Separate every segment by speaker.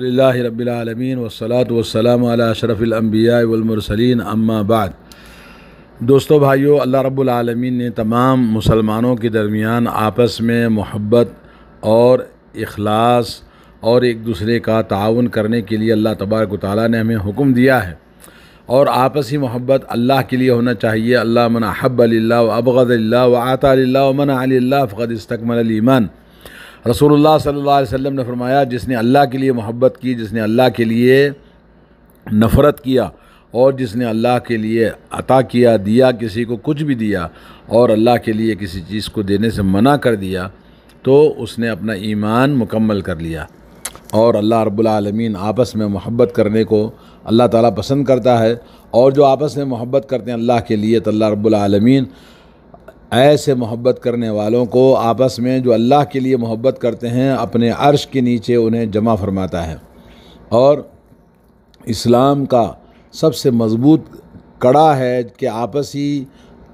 Speaker 1: अलहमदिल्ला रबालमीन वसलात वसलाम अशरफ़िलम्बियामरसलिन अम्माबाद दोस्तों भाइयों अल्लाह रब्लमीन ने तमाम मुसलमानों के दरमियान आपस में मोहब्बत और अखलास और एक दूसरे का ताउन करने के लिए अल्लाह तबारक ताली ने हमें हुक्म दिया है और आपसी मोहब्बत अल्लाह के लिए होना चाहिए अल्लाह मन हब्बल्ला वबगदल्ला व आता मन अल्ला फ़द इस्तकमल ईमान रसूलुल्लाह सल्लल्लाहु अलैहि वसल्लम ने फरमाया जिसने अल्लाह के लिए मोहब्बत की जिसने अल्लाह के लिए नफ़रत किया और जिसने अल्लाह के लिए अता किया दिया किसी को कुछ भी दिया और अल्लाह के लिए किसी चीज़ को देने से मना कर दिया तो उसने अपना ईमान मुकम्मल कर लिया और अल्लाह रब्लमीन आपस में मोहब्बत करने को अल्लाह ताला पसंद करता है और जो आपस में मोहब्बत करते हैं अल्लाह के लिए तो अल्लाह रब्लमीन ऐसे मोहब्बत करने वालों को आपस में जो अल्लाह के लिए मोहब्बत करते हैं अपने अर्श के नीचे उन्हें जमा फरमाता है और इस्लाम का सबसे मज़बूत कड़ा है कि आपसी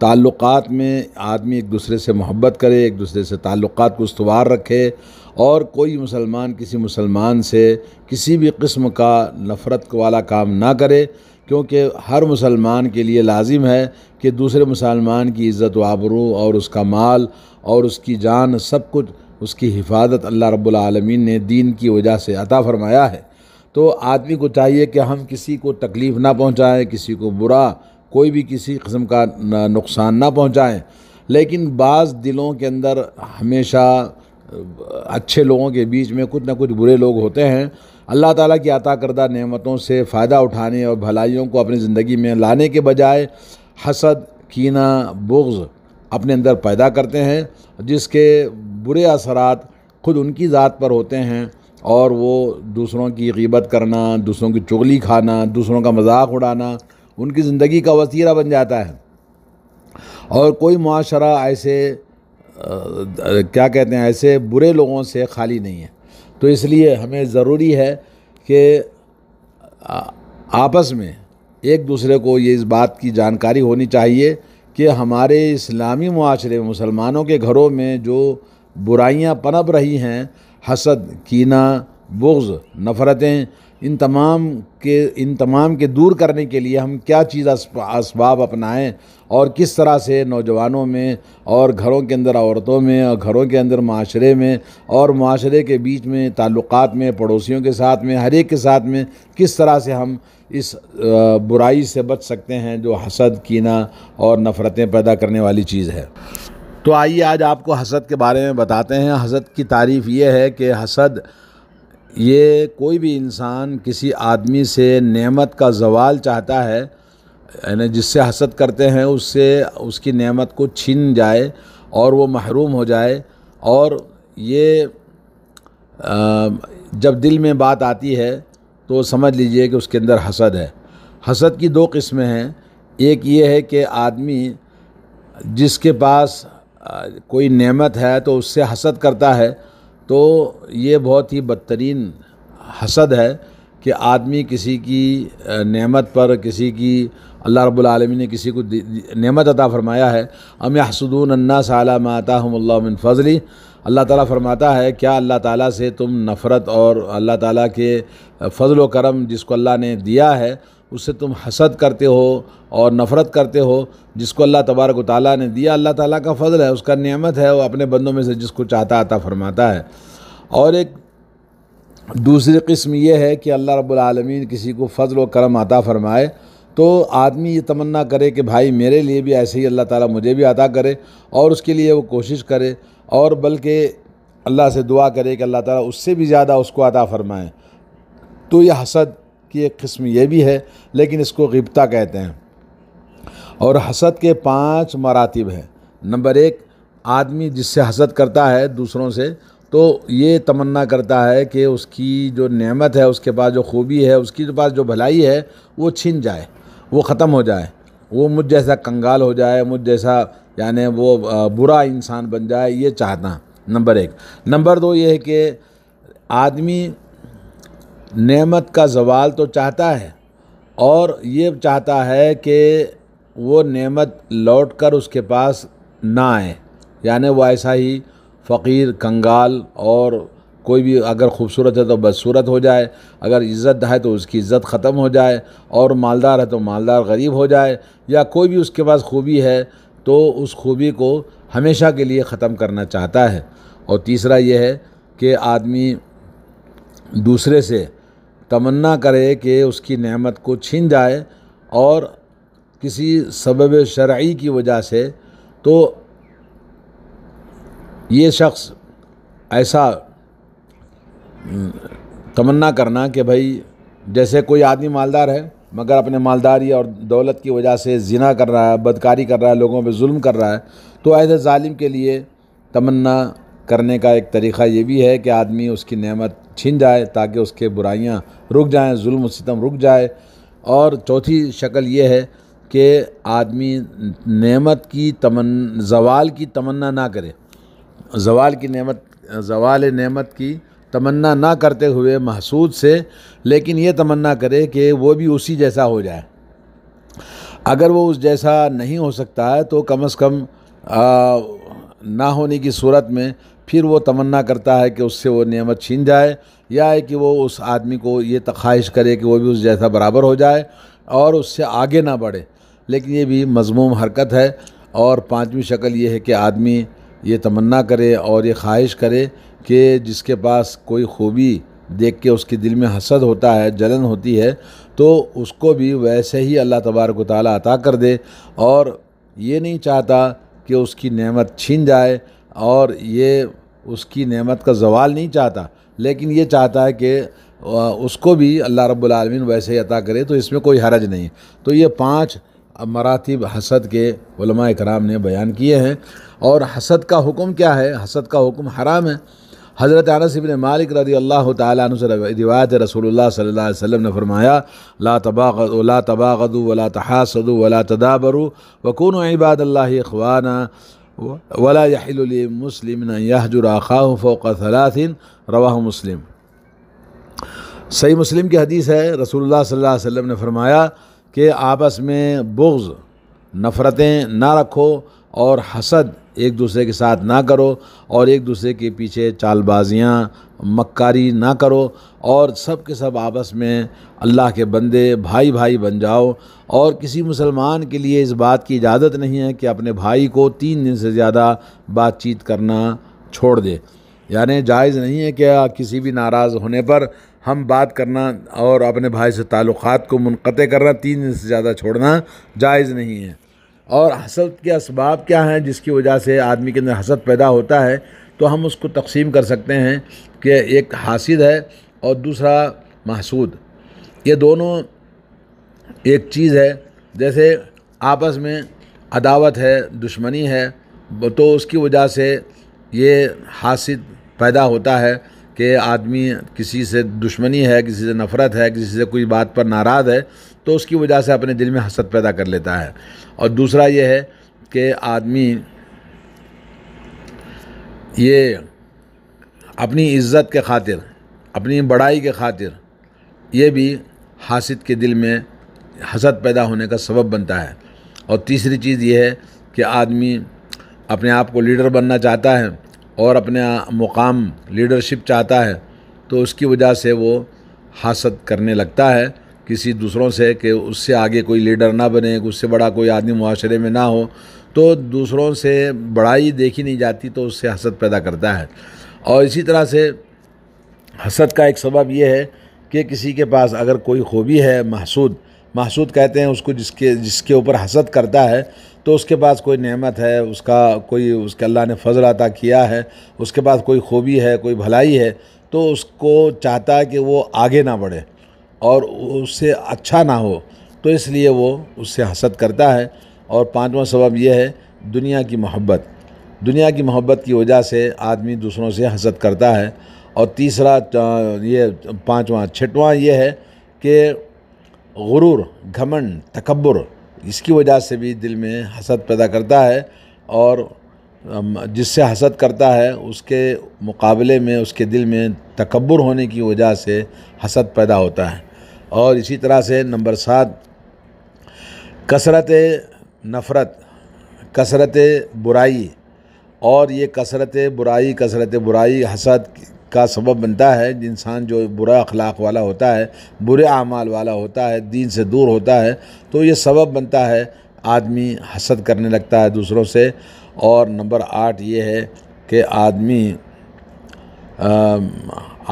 Speaker 1: ताल्लुक़ात में आदमी एक दूसरे से मोहब्बत करे एक दूसरे से ताल्लुक़ात को उसवार रखे और कोई मुसलमान किसी मुसलमान से किसी भी किस्म का नफ़रत वाला काम ना करे क्योंकि हर मुसलमान के लिए लाजिम है कि दूसरे मुसलमान की इज़्ज़त व आबरू और उसका माल और उसकी जान सब कुछ उसकी हिफाजत अल्लाह रब्बुल रबालमीन ने दीन की वजह से अता फरमाया है तो आदमी को चाहिए कि हम किसी को तकलीफ़ ना पहुँचाएँ किसी को बुरा कोई भी किसी कस्म का नुकसान ना पहुँचाएँ लेकिन बाज़ दिलों के अंदर हमेशा अच्छे लोगों के बीच में कुछ ना कुछ बुरे लोग होते हैं अल्लाह ताला की अता करदा नेमतों से फ़ायदा उठाने और भलाइयों को अपनी ज़िंदगी में लाने के बजाय हसद कीना बुग्ज़ अपने अंदर पैदा करते हैं जिसके बुरे असरात खुद उनकी ज़ात पर होते हैं और वो दूसरों की गीबत करना दूसरों की चुगली खाना दूसरों का मजाक उड़ाना उनकी ज़िंदगी का वसीरा बन जाता है और कोई माशरा ऐसे आ, क्या कहते हैं ऐसे बुरे लोगों से खाली नहीं है तो इसलिए हमें ज़रूरी है कि आपस में एक दूसरे को ये इस बात की जानकारी होनी चाहिए कि हमारे इस्लामी माशरे में मुसलमानों के घरों में जो बुराइयां पनप रही हैं हसद कीना बुग्ज़ नफ़रतें इन तमाम के इन तमाम के दूर करने के लिए हम क्या चीज़ इसबाब अपनाएं और किस तरह से नौजवानों में और घरों के अंदर औरतों में और घरों के अंदर माशरे में और माशरे के बीच में ताल्लुक़ में पड़ोसियों के साथ में हर एक के साथ में किस तरह से हम इस बुराई से बच सकते हैं जो हसद कीना और नफ़रतें पैदा करने वाली चीज़ है तो आइए आज आपको हसद के बारे में बताते हैं हसद की तारीफ़ ये है कि हसद ये कोई भी इंसान किसी आदमी से नेमत का जवाल चाहता है यानी जिससे हसद करते हैं उससे उसकी नेमत को छीन जाए और वो महरूम हो जाए और ये जब दिल में बात आती है तो समझ लीजिए कि उसके अंदर हसद है हसद की दो किस्में हैं एक ये है कि आदमी जिसके पास कोई नेमत है तो उससे हसद करता है तो ये बहुत ही बदतरीन हसद है कि आदमी किसी की नेमत पर किसी की अल्लाह रब्लमी ने किसी को नेमत अता फ़रमाया है अम हसदून अन्ना साला माता हम फ़जली अल्लाह ताला फरमाता है क्या अल्लाह ताला से तुम नफ़रत और अल्लाह ताला के फ़जल करम जिसको अल्लाह ने दिया है उससे तुम हसद करते हो और नफ़रत करते हो जिसको अल्लाह तबारक ताली ने दिया अल्लाह ताली का फ़जल है उसका नियमत है वो अपने बंदों में से जिसको चाहता आता फरमाता है और एक दूसरी किस्म यह है कि अल्लाह रब्लम रबालमीन किसी को फ़जल व करम आता फ़रमाए तो आदमी ये तमन्ना करे कि भाई मेरे लिए भी ऐसे ही अल्लाह ताली मुझे भी अता करे और उसके लिए वो कोशिश करे और बल्कि अल्लाह से दुआ करे कि अल्लाह ताली उससे भी ज़्यादा उसको अता फ़रमाए तो यह हसद की एक किस्म यह भी है लेकिन इसको गिबता कहते हैं और हसद के पांच मरातब हैं नंबर एक आदमी जिससे हसद करता है दूसरों से तो ये तमन्ना करता है कि उसकी जो नेमत है उसके पास जो खूबी है उसके पास जो भलाई है वो छिन जाए वो ख़त्म हो जाए वो मुझ जैसा कंगाल हो जाए मुझ जैसा यानी वो बुरा इंसान बन जाए ये चाहता नंबर एक नंबर दो ये है कि आदमी नेमत का जवाल तो चाहता है और ये चाहता है कि वो नेमत लौट कर उसके पास ना आए यानी वो ऐसा ही फ़कीर कंगाल और कोई भी अगर खूबसूरत है तो बदसूरत हो जाए अगर इज़्ज़त है तो उसकी इज़्ज़त ख़त्म हो जाए और मालदार है तो मालदार गरीब हो जाए या कोई भी उसके पास खूबी है तो उस खूबी को हमेशा के लिए ख़त्म करना चाहता है और तीसरा यह है कि आदमी दूसरे से तमन्ना करे कि उसकी नेमत को छीन जाए और किसी सबब शर्य की वजह से तो ये शख्स ऐसा हम्म, तमन्ना करना कि भाई जैसे कोई आदमी मालदार है मगर अपने मालदारी और दौलत की वजह से जिना कर रहा है बदकारी कर रहा है लोगों पे जुल्म कर रहा है तो ऐसे ालिम के लिए तमन्ना करने का एक तरीक़ा ये भी है कि आदमी उसकी नेमत छीन जाए ताकि उसके बुराइयाँ रुक जाएँ जुल्म सितम रुक जाए और चौथी शक्ल ये है कि आदमी नेमत की तमन जवाल की तमन्ना ना करे जवाल की नेमत जवाल नेमत की तमन्ना ना करते हुए महसूद से लेकिन ये तमन्ना करे कि वो भी उसी जैसा हो जाए अगर वो उस जैसा नहीं हो सकता है तो कम अज़ कम आ, ना होने की सूरत में फिर वो तमन्ना करता है कि उससे वो नियमत छीन जाए या है कि वो उस आदमी को ये तख्वाहिश करे कि वो भी उस जैसा बराबर हो जाए और उससे आगे ना बढ़े लेकिन ये भी मजमूम हरकत है और पाँचवीं शक्ल ये है कि आदमी ये तमन्ना करे और ये ख्वाहिश करे कि जिसके पास कोई खूबी देख के उसके दिल में हसद होता है जलन होती है तो उसको भी वैसे ही अल्लाह तबारक ताली अता कर दे और ये नहीं चाहता कि उसकी नेमत छीन जाए और ये उसकी नेमत का जवाल नहीं चाहता लेकिन ये चाहता है कि उसको भी अल्लाह रब्बुल वैसे ही अता करे तो इसमें कोई हरज नहीं तो ये पाँच मरातब हसद के कराम ने बयान किए हैं और हसद का हुक्म क्या है हसद का हुक्म हराम है हज़रत अनस इबन मालिक रदी अल्लाह तवायत से रिवायत रसूलुल्लाह सल्लल्लाहु अलैहि वसल्लम ने फरमाया ला तबाग ला तबागदू वला तहासदू वला तदाबरू वकून इबाद अल्लाह वला यहिल मुस्लिम यहजुर ख़ाह फ़ोक सलासिन रवा मुस्लिम सही मुस्लिम की हदीस है रसूलुल्लाह सल्लल्लाहु अलैहि वसल्लम ने फरमाया कि आपस में बुग्ज़ नफ़रतें ना रखो और हसद एक दूसरे के साथ ना करो और एक दूसरे के पीछे चालबाजियाँ मक्कारी ना करो और सब के सब आपस में अल्लाह के बंदे भाई भाई बन जाओ और किसी मुसलमान के लिए इस बात की इजाज़त नहीं है कि अपने भाई को तीन दिन से ज़्यादा बातचीत करना छोड़ दे यानी जायज़ नहीं है कि किसी भी नाराज़ होने पर हम बात करना और अपने भाई से ताल्लुक़ात को मुनक़ करना तीन दिन से ज़्यादा छोड़ना जायज़ नहीं है और हसद के इसबाब क्या हैं जिसकी वजह से आदमी के अंदर हसद पैदा होता है तो हम उसको तकसीम कर सकते हैं कि एक हासिद है और दूसरा महसूद ये दोनों एक चीज़ है जैसे आपस में अदावत है दुश्मनी है तो उसकी वजह से ये हासिद पैदा होता है कि आदमी किसी से दुश्मनी है किसी से नफ़रत है किसी से कोई बात पर नाराज़ है तो उसकी वजह से अपने दिल में हसद पैदा कर लेता है और दूसरा ये है कि आदमी ये अपनी इज़्ज़त के खातिर अपनी बड़ाई के खातिर ये भी हासिद के दिल में हसद पैदा होने का सबब बनता है और तीसरी चीज़ ये है कि आदमी अपने आप को लीडर बनना चाहता है और अपने मुकाम लीडरशिप चाहता है तो उसकी वजह से वो हासद करने लगता है किसी दूसरों से कि उससे आगे कोई लीडर ना बने उससे बड़ा कोई आदमी माशरे में ना हो तो दूसरों से बड़ाई देखी नहीं जाती तो उससे हसद पैदा करता है और इसी तरह से हसद का एक सबब यह है कि किसी के पास अगर कोई खूबी है महसूद महसूद कहते हैं उसको जिसके जिसके ऊपर हसद करता है तो उसके पास कोई नेमत है उसका कोई उसके अल्लाह ने फजल अता किया है उसके पास कोई खूबी है कोई भलाई है तो उसको चाहता है कि वो आगे ना बढ़े और उससे अच्छा ना हो तो इसलिए वो उससे हसद करता है और पांचवा सबब यह है दुनिया की मोहब्बत दुनिया की मोहब्बत की वजह से आदमी दूसरों से हसद करता है और तीसरा ये पांचवा छठवा ये है कि गुरूर घमंड तकबर इसकी वजह से भी दिल में हसद पैदा करता है और जिससे हसद करता है उसके मुकाबले में उसके दिल में तकबर होने की वजह से हसद पैदा होता है और इसी तरह से नंबर सात कसरत नफ़रत कसरत बुराई और ये कसरत बुराई कसरत बुराई हसद का सबब बनता है इंसान जो बुरा अखलाक वाला होता है बुरे आमाल वाला होता है दीन से दूर होता है तो ये सबब बनता है आदमी हसद करने लगता है दूसरों से और नंबर आठ ये है कि आदमी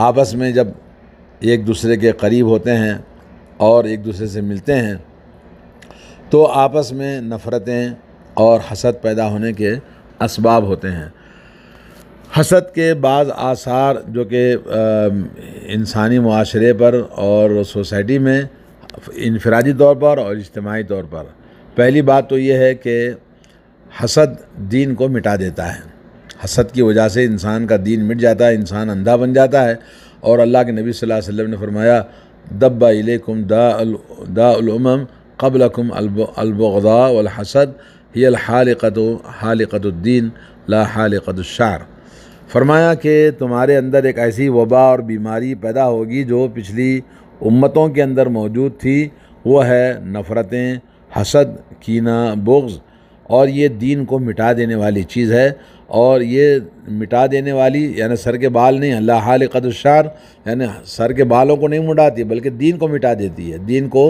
Speaker 1: आपस में जब एक दूसरे के करीब होते हैं और एक दूसरे से मिलते हैं तो आपस में नफ़रतें और हसद पैदा होने के इसबाब होते हैं हसद के बाद आसार जो कि इंसानी माशरे पर और सोसाइटी में इनफरादी तौर पर और इज्तमाही तौर पर पहली बात तो यह है कि हसद दीन को मिटा देता है हसद की वजह से इंसान का दीन मिट जाता है इंसान अंधा बन जाता है और अल्लाह के नबी सल्लल्लाहु अलैहि वसल्लम ने फरमाया दब्बा इलेकुम दाउलम कबलकुम अलबदा वसद हियल हालकत हालकद्दीन ला हालकदार फरमाया कि तुम्हारे अंदर एक ऐसी वबा और बीमारी पैदा होगी जो पिछली उम्मतों के अंदर मौजूद थी वो है नफ़रतें हसद कीना बुग्ज़ और ये दीन को मिटा देने वाली चीज़ है और ये मिटा देने वाली यानी सर के बाल नहीं अल्लाह हाल कदुशार यानी सर के बालों को नहीं मुटाती बल्कि दीन को मिटा देती है दीन को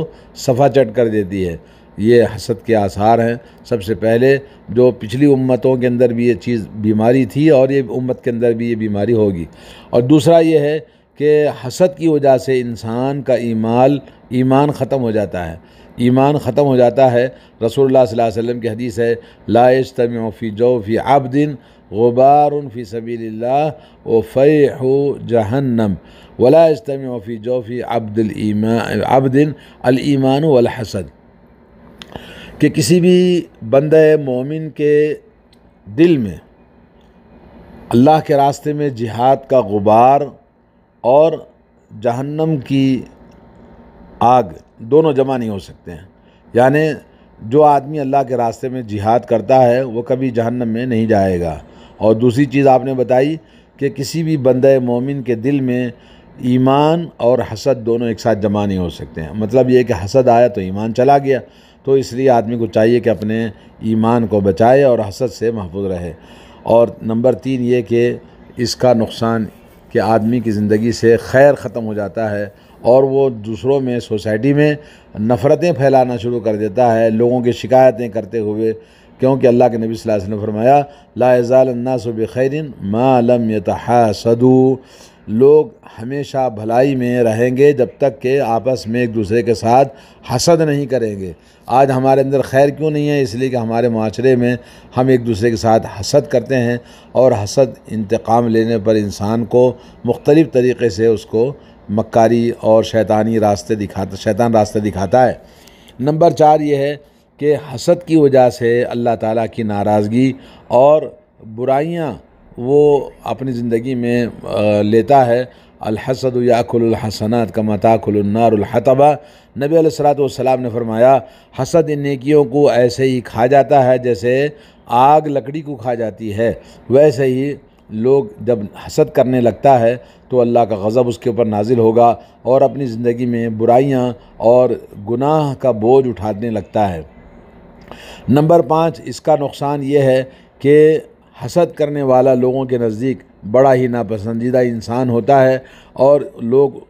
Speaker 1: सफ़ा चट कर देती है ये हसद के आसार हैं सबसे पहले जो पिछली उम्मतों के अंदर भी ये चीज़ बीमारी थी और ये उम्मत के अंदर भी ये बीमारी होगी और दूसरा ये है कि हसद की वजह से इंसान का ईमाल ईमान ख़त्म हो जाता है ईमान ख़त्म हो जाता है रसूल वसम की हदीस है लाइश तम फ़ी जो फ़ी आबदिन गुबार फ़ी सबील्ला व फ़ैह जहन्नम वला तम फ़ी जो फ़ी आबदिल आबदिन अलईमान वलहसद कि किसी भी बंद मोमिन के दिल में अल्लाह के रास्ते में जिहाद का गुबार और जहन्नम की आग दोनों जमा नहीं हो सकते हैं यानी जो आदमी अल्लाह के रास्ते में जिहाद करता है वो कभी जहन्नम में नहीं जाएगा और दूसरी चीज़ आपने बताई कि किसी भी बंद मोमिन के दिल में ईमान और हसद दोनों एक साथ जमा नहीं हो सकते हैं मतलब ये कि हसद आया तो ईमान चला गया तो इसलिए आदमी को चाहिए कि अपने ईमान को बचाए और हसद से महफूज रहे और नंबर तीन ये कि इसका नुकसान कि आदमी की ज़िंदगी से खैर ख़त्म हो जाता है और वो दूसरों में सोसाइटी में नफ़रतें फैलाना शुरू कर देता है लोगों की शिकायतें करते हुए क्योंकि अल्लाह के नबी वसल्लम ने फरमाया लाजालन्नासब खैरिन मालम यतहासदू लोग हमेशा भलाई में रहेंगे जब तक के आपस में एक दूसरे के साथ हसद नहीं करेंगे आज हमारे अंदर खैर क्यों नहीं है इसलिए कि हमारे माशरे में हम एक दूसरे के साथ हसद करते हैं और हसद इंतकाम लेने पर इंसान को मुख्तलिफ़ तरीके से उसको मक्कारी और शैतानी रास्ते दिखाता शैतान रास्ते दिखाता है नंबर चार ये है कि हसद की वजह से अल्लाह ताला की नाराज़गी और बुराइयाँ वो अपनी ज़िंदगी में लेता है अलहसद याकुलहसनात का मताकुलनारतबा नबी सलाम ने फरमाया हसद इन नेकियों को ऐसे ही खा जाता है जैसे आग लकड़ी को खा जाती है वैसे ही लोग जब हसद करने लगता है तो अल्लाह का गज़ब उसके ऊपर नाजिल होगा और अपनी ज़िंदगी में बुराइयाँ और गुनाह का बोझ उठाने लगता है नंबर पाँच इसका नुकसान ये है कि हसद करने वाला लोगों के नज़दीक बड़ा ही नापसंदीदा इंसान होता है और लोग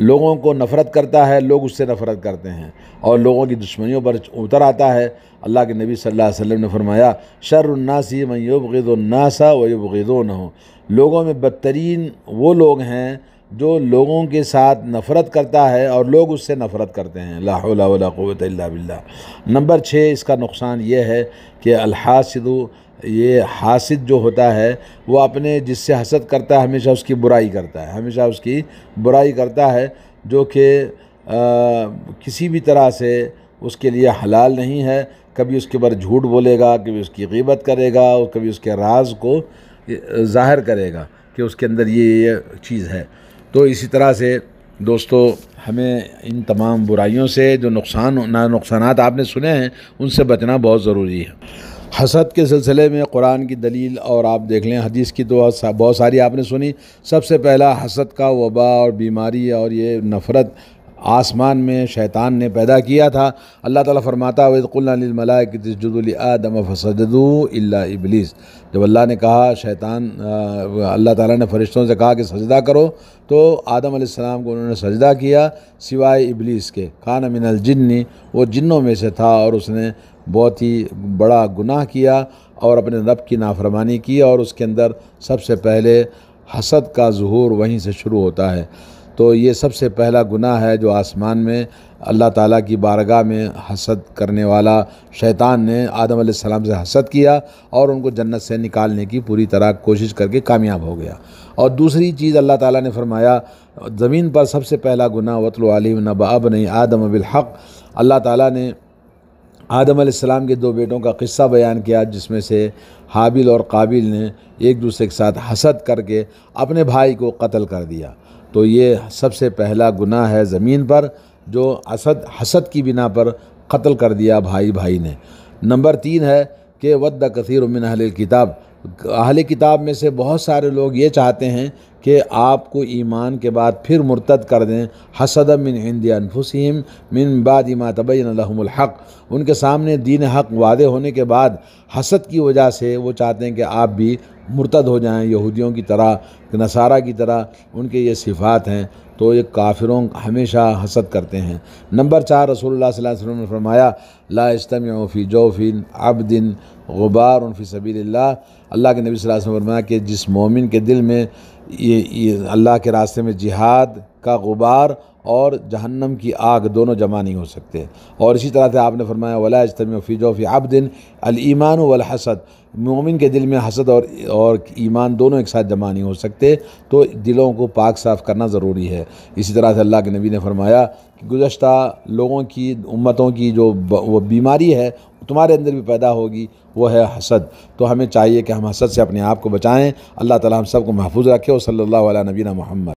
Speaker 1: लोगों को नफ़रत करता है लोग उससे नफ़रत करते हैं और लोगों की दुश्मनियों पर उतर आता है अल्लाह के नबी सल्लल्लाहु अलैहि वसल्लम ने फरमाया शर्रन्नासी मयुबनासा वयुबो न हो लोगों में बदतरीन वो लोग हैं जो लोगों के साथ नफ़रत करता है और लोग उससे नफ़रत करते हैं लाहौलावत ला बिल्ला नंबर छः इसका नुकसान यह है कि अलहासद ये हासिद जो होता है वो अपने जिससे हसद करता है हमेशा उसकी बुराई करता है हमेशा उसकी बुराई करता है जो कि किसी भी तरह से उसके लिए हलाल नहीं है कभी उसके ऊपर झूठ बोलेगा कभी उसकी गिबत करेगा और कभी उसके राज को ज़ाहिर करेगा कि उसके अंदर ये ये चीज़ है तो इसी तरह से दोस्तों हमें इन तमाम बुराइयों से जो नुकसान ना नुकसान आपने सुने हैं उनसे बचना बहुत ज़रूरी है हसद के सिलसिले में कुरान की दलील और आप देख लें हदीस की तो बहुत सारी आपने सुनी सबसे पहला हसद का वबा और बीमारी और ये नफ़रत आसमान में शैतान ने पैदा किया था अल्लाह ताला फरमाता वज़कुल्लामलाजदुलआदम फसदू इबलीस जब अल्लाह ने कहा शैतान अल्लाह ताला ने फरिश्तों से कहा कि सजदा करो तो आदम आसमाम को उन्होंने सजदा किया सिवाय इबलीस के खान मिनल जिन्नी वो जिन्नों में से था और उसने बहुत ही बड़ा गुनाह किया और अपने रब की नाफरमानी की और उसके अंदर सबसे पहले हसद का जहूर वहीं से शुरू होता है तो ये सबसे पहला गुनाह है जो आसमान में अल्लाह ताला की बारगाह में हसद करने वाला शैतान ने आदम सलाम से हसद किया और उनको जन्नत से निकालने की पूरी तरह कोशिश करके कामयाब हो गया और दूसरी चीज़ अल्लाह ताला ने फरमाया ज़मीन पर सबसे पहला गुनाह वतल आलिम नबाब नहीं आदम बिलहक़ अल्लाह ताली ने आदम आदम के दो बेटों का किस्सा बयान किया जिसमें से हाबिल और काबिल ने एक दूसरे के साथ हसद करके अपने भाई को कत्ल कर दिया तो ये सबसे पहला गुनाह है ज़मीन पर जो असद हसद की बिना पर कत्ल कर दिया भाई भाई ने नंबर तीन है कि वद कसीर उमिन अहल किताब अहल किताब में से बहुत सारे लोग ये चाहते हैं कि आपको ईमान के बाद फिर मुर्तद कर दें हसद मिन हिंदनफुसम मिन बाद इमा हक उनके सामने दीन हक वादे होने के बाद हसद की वजह से वो चाहते हैं कि आप भी मुर्तद हो जाएं यहूदियों की तरह नसारा की तरह उनके ये सिफात हैं तो ये काफिरों हमेशा हसद करते हैं नंबर चार रसूल वसम ने फरमाया ला इस्तमफ़ी जोफिन अबदिन गुबार उनफ़ी सबील अल्लाह के नबी वसम फरमाया कि जिस मोमिन के दिल में ये ये अल्लाह के रास्ते में जिहाद का गुबार और जहन्नम की आग दोनों जमा नहीं हो सकते और इसी तरह से आपने फरमाया वला अजतम फ़िजोफ़ी आबदिन अलईमान वलहसद मोमिन के दिल में हसद और और ईमान दोनों एक साथ जमा नहीं हो सकते तो दिलों को पाक साफ़ करना ज़रूरी है इसी तरह से अल्लाह के नबी ने फरमाया कि गुज्त लोगों की उम्मतों की जो वो बीमारी है तुम्हारे अंदर भी पैदा होगी वो है हसद तो हमें चाहिए कि हम हसद से अपने आप को बचाएँ अल्लाह ताला हम सबको महफूज रखे और सल्ला नबीना महमद